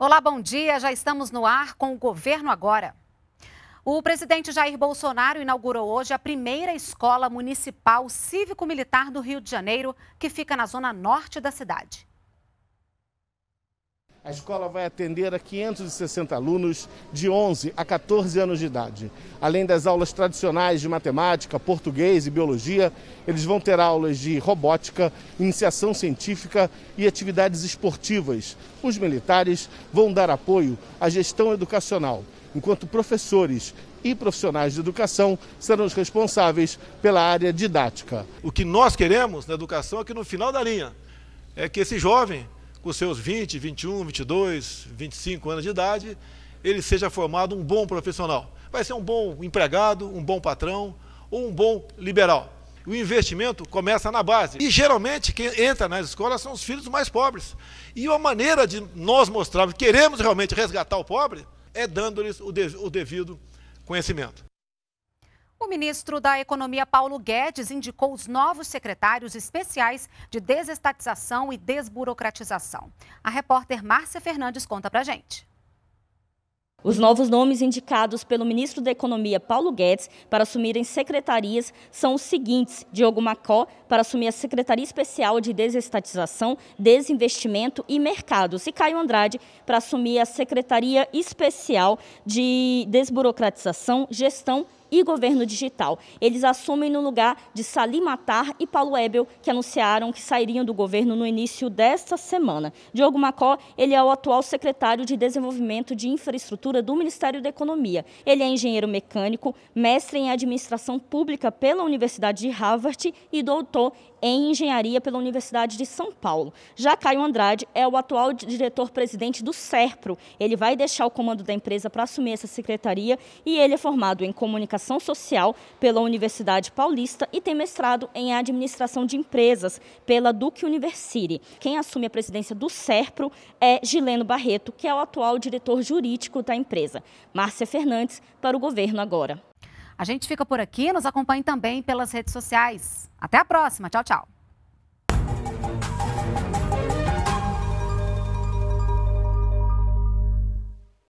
Olá, bom dia. Já estamos no ar com o Governo Agora. O presidente Jair Bolsonaro inaugurou hoje a primeira escola municipal cívico-militar do Rio de Janeiro, que fica na zona norte da cidade. A escola vai atender a 560 alunos de 11 a 14 anos de idade. Além das aulas tradicionais de matemática, português e biologia, eles vão ter aulas de robótica, iniciação científica e atividades esportivas. Os militares vão dar apoio à gestão educacional, enquanto professores e profissionais de educação serão os responsáveis pela área didática. O que nós queremos na educação é que no final da linha é que esse jovem com seus 20, 21, 22, 25 anos de idade, ele seja formado um bom profissional. Vai ser um bom empregado, um bom patrão ou um bom liberal. O investimento começa na base. E geralmente quem entra nas escolas são os filhos mais pobres. E uma maneira de nós mostrarmos que queremos realmente resgatar o pobre é dando-lhes o, de, o devido conhecimento. O ministro da Economia Paulo Guedes indicou os novos secretários especiais de desestatização e desburocratização. A repórter Márcia Fernandes conta pra gente. Os novos nomes indicados pelo ministro da Economia, Paulo Guedes, para assumirem secretarias são os seguintes: Diogo Macó, para assumir a Secretaria Especial de Desestatização, Desinvestimento e Mercados, e Caio Andrade, para assumir a Secretaria Especial de Desburocratização, Gestão e governo digital. Eles assumem no lugar de Salim Matar e Paulo Ebel, que anunciaram que sairiam do governo no início desta semana. Diogo Macó, ele é o atual secretário de Desenvolvimento de Infraestrutura do Ministério da Economia. Ele é engenheiro mecânico, mestre em administração pública pela Universidade de Harvard e doutor em engenharia pela Universidade de São Paulo. Já Caio Andrade é o atual diretor-presidente do SERPRO. Ele vai deixar o comando da empresa para assumir essa secretaria e ele é formado em comunicação comunicação social pela Universidade Paulista e tem mestrado em administração de empresas pela Duke University. Quem assume a presidência do SERPRO é Gileno Barreto, que é o atual diretor jurídico da empresa. Márcia Fernandes para o governo agora. A gente fica por aqui, nos acompanhe também pelas redes sociais. Até a próxima, tchau, tchau.